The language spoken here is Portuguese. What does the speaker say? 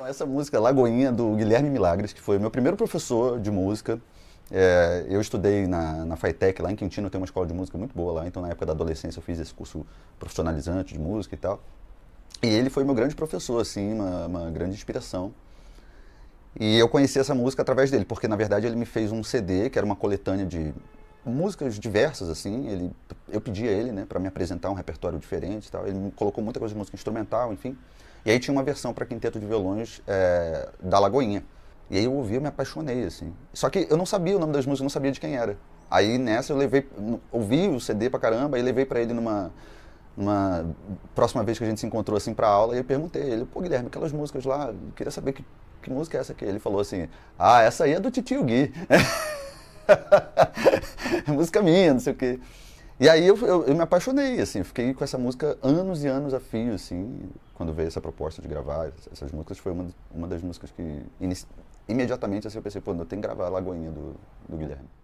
Então, essa música, Lagoinha, do Guilherme Milagres, que foi o meu primeiro professor de música. É, eu estudei na, na FITEC, lá em Quintino, tem uma escola de música muito boa lá, então na época da adolescência eu fiz esse curso profissionalizante de música e tal. E ele foi meu grande professor, assim, uma, uma grande inspiração. E eu conheci essa música através dele, porque na verdade ele me fez um CD, que era uma coletânea de músicas diversas assim ele eu pedi a ele né para me apresentar um repertório diferente tal ele colocou muita coisa de música instrumental enfim e aí tinha uma versão para quinteto de violões é, da Lagoinha e aí eu ouvi eu me apaixonei assim só que eu não sabia o nome das músicas não sabia de quem era aí nessa eu levei ouvi o CD pra caramba e levei para ele numa numa próxima vez que a gente se encontrou assim para aula e eu perguntei a ele pô Guilherme aquelas músicas lá eu queria saber que, que música é essa aqui ele falou assim ah essa aí é do Titio Gui é música minha, não sei o quê. E aí eu, eu, eu, me apaixonei, assim, fiquei com essa música anos e anos a fio, assim, quando veio essa proposta de gravar essas músicas, foi uma, uma das músicas que imediatamente assim, eu pensei, pô, eu tenho que gravar a Lagoinha do, do Guilherme.